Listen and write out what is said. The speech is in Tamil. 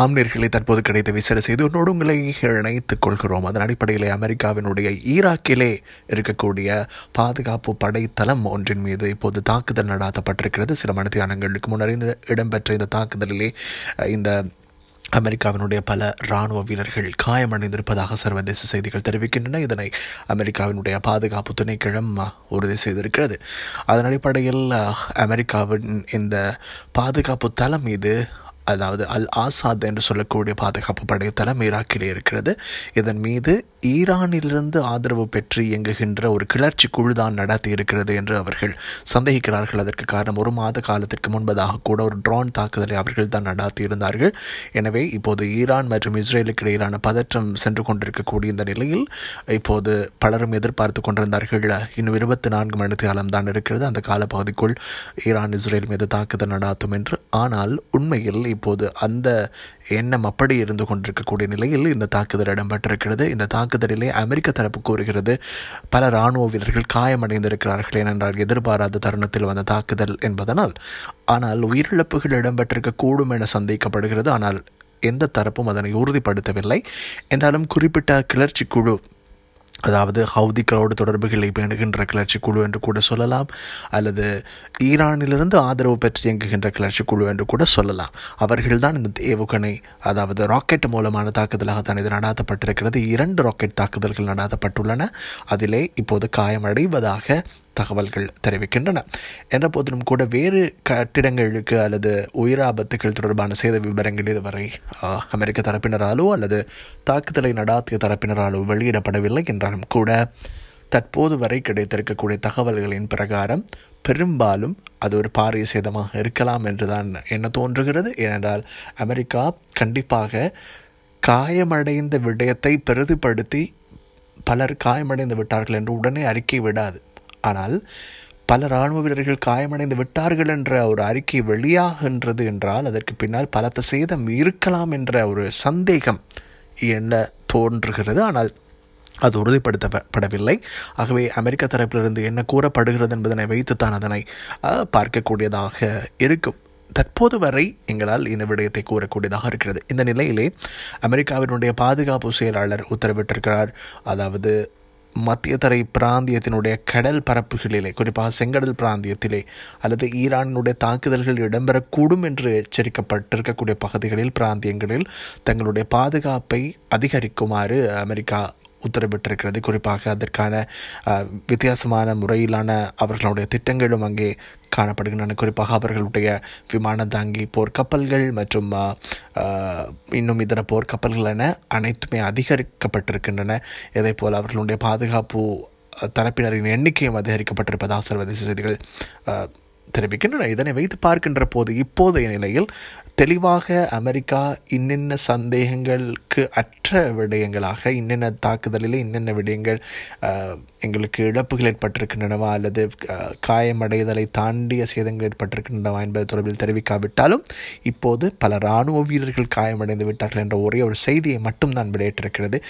ஆம்னீர்களை தற்போது கிடைத்த விசாரணை செய்து உன்னோடு இணைத்துக் கொள்கிறோம் அதன் அடிப்படையில் அமெரிக்காவினுடைய ஈராக்கிலே இருக்கக்கூடிய பாதுகாப்பு படைத்தளம் ஒன்றின் மீது இப்போது தாக்குதல் நடாத்தப்பட்டிருக்கிறது சில மணித்தியானங்களுக்கு முன்னர் இந்த இடம்பெற்ற இந்த தாக்குதலிலே இந்த அமெரிக்காவினுடைய பல இராணுவ வீரர்கள் காயமடைந்திருப்பதாக சர்வதேச செய்திகள் தெரிவிக்கின்றன இதனை அமெரிக்காவினுடைய பாதுகாப்பு துணைக்கிழம் உறுதி செய்திருக்கிறது அதன் அடிப்படையில் அமெரிக்காவின் இந்த பாதுகாப்பு தளம் மீது அதாவது அல் ஆசாத் என்று சொல்லக்கூடிய பாதுகாப்பு படை தளம் ஈராக்கிலே இருக்கிறது இதன் மீது ஈரானிலிருந்து ஆதரவு பெற்று இயங்குகின்ற ஒரு கிளர்ச்சி குழு தான் நடத்தி இருக்கிறது என்று அவர்கள் சந்தேகிக்கிறார்கள் அதற்கு காரணம் ஒரு மாத காலத்திற்கு முன்பதாக கூட ஒரு ட்ரோன் தாக்குதலை அவர்கள் தான் நடாத்தி இருந்தார்கள் எனவே இப்போது ஈரான் மற்றும் இஸ்ரேலுக்கு இடையிலான பதற்றம் சென்று கொண்டிருக்கக்கூடிய இந்த நிலையில் இப்போது பலரும் எதிர்பார்த்து கொண்டிருந்தார்கள் இன்னும் இருபத்தி நான்கு மணி காலம் தான் இருக்கிறது அந்த காலப்பகுதிக்குள் ஈரான் இஸ்ரேல் மீது தாக்குதல் நடாத்தும் என்று ஆனால் உண்மையில் இப்போது அந்த எண்ணம் அப்படி இருந்து கொண்டிருக்கக்கூடிய நிலையில் இந்த தாக்குதல் இடம்பெற்றிருக்கிறது இந்த தாக்குதலிலே அமெரிக்க தரப்பு கூறுகிறது பல இராணுவ வீரர்கள் காயமடைந்திருக்கிறார்கள் ஏனென்றால் எதிர்பாராத தருணத்தில் வந்த தாக்குதல் என்பதனால் ஆனால் உயிரிழப்புகள் இடம்பெற்றிருக்க கூடும் என சந்தேகப்படுகிறது ஆனால் எந்த தரப்பும் அதனை உறுதிப்படுத்தவில்லை என்றாலும் குறிப்பிட்ட கிளர்ச்சி குழு அதாவது ஹவுதிகளோடு தொடர்புகளை பேணுகின்ற கிளர்ச்சி குழு என்று கூட சொல்லலாம் அல்லது ஈரானிலிருந்து ஆதரவு பெற்று இயங்குகின்ற கிளர்ச்சி குழு என்று கூட சொல்லலாம் அவர்கள்தான் இந்த ஏவுகணை அதாவது ராக்கெட் மூலமான தாக்குதலாக தான் இது நடாத்தப்பட்டிருக்கிறது இரண்டு ராக்கெட் தாக்குதல்கள் நடாத்தப்பட்டுள்ளன அதிலே இப்போது காயமடைவதாக தகவல்கள் தெரிவிக்கின்றன என்ற போதிலும் கூட வேறு கட்டிடங்களுக்கு அல்லது உயிராபத்துகள் தொடர்பான சேத விவரங்கள் இதுவரை அமெரிக்க தரப்பினராலோ அல்லது தாக்குதலை நடாத்திய தரப்பினராலோ வெளியிடப்படவில்லை என்றாலும் கூட தற்போது வரை கிடைத்திருக்கக்கூடிய தகவல்களின் பிரகாரம் பெரும்பாலும் அது ஒரு பாரிய சேதமாக இருக்கலாம் என்றுதான் என்ன தோன்றுகிறது ஏனென்றால் அமெரிக்கா கண்டிப்பாக காயமடைந்த விடயத்தை பெரிதுபடுத்தி பலர் காயமடைந்து விட்டார்கள் என்று உடனே அறிக்கை விடாது ஆனால் பல இராணுவ வீரர்கள் காயமடைந்து விட்டார்கள் என்ற ஒரு அறிக்கை வெளியாகின்றது என்றால் அதற்கு பின்னால் பலத்த சேதம் இருக்கலாம் என்ற ஒரு சந்தேகம் என்ன தோன்றுகிறது ஆனால் அது உறுதிப்படுத்தப்படவில்லை ஆகவே அமெரிக்க தரப்பிலிருந்து என்ன கூறப்படுகிறது என்பதனை வைத்துத்தான் அதனை பார்க்கக்கூடியதாக இருக்கும் தற்போது வரை எங்களால் இந்த விடயத்தை கூறக்கூடியதாக இருக்கிறது இந்த நிலையிலே அமெரிக்காவினுடைய பாதுகாப்பு செயலாளர் உத்தரவிட்டிருக்கிறார் அதாவது மத்தியதரை பிராந்தியத்தினுடைய கடல் பரப்புகளிலே குறிப்பாக செங்கடல் பிராந்தியத்திலே அல்லது ஈரானினுடைய தாக்குதல்கள் இடம்பெறக்கூடும் என்று எச்சரிக்கப்பட்டிருக்கக்கூடிய பகுதிகளில் பிராந்தியங்களில் தங்களுடைய பாதுகாப்பை அதிகரிக்குமாறு அமெரிக்கா உத்தரவிட்டிருக்கிறது குறிப்பாக அதற்கான வித்தியாசமான முறையிலான அவர்களுடைய திட்டங்களும் அங்கே காணப்படுகின்றன குறிப்பாக அவர்களுடைய விமான தாங்கி போர்க்கப்பல்கள் மற்றும் இன்னும் இதர போர்க்கப்பல்கள் என அனைத்துமே அதிகரிக்கப்பட்டிருக்கின்றன இதே போல் அவர்களுடைய பாதுகாப்பு தரப்பினரின் எண்ணிக்கையும் அதிகரிக்கப்பட்டிருப்பதாக சர்வதேச செய்திகள் தெரிவிக்கின்றன இதனை வைத்து பார்க்கின்ற போது இப்போதைய நிலையில் தெளிவாக அமெரிக்கா இன்னென்ன சந்தேகங்களுக்கு அற்ற விடயங்களாக இன்னென்ன தாக்குதலில் இன்னென்ன விடயங்கள் எங்களுக்கு இழப்புகள் ஏற்பட்டிருக்கின்றனவா அல்லது காயமடைதலை தாண்டிய சேதங்கள் ஏற்பட்டிருக்கின்றனவா என்பது தொடர்பில் தெரிவிக்காவிட்டாலும் இப்போது பல இராணுவ வீரர்கள் காயமடைந்து விட்டார்கள் என்ற ஒரே ஒரு செய்தியை மட்டும் தான் வெளியிட்டிருக்கிறது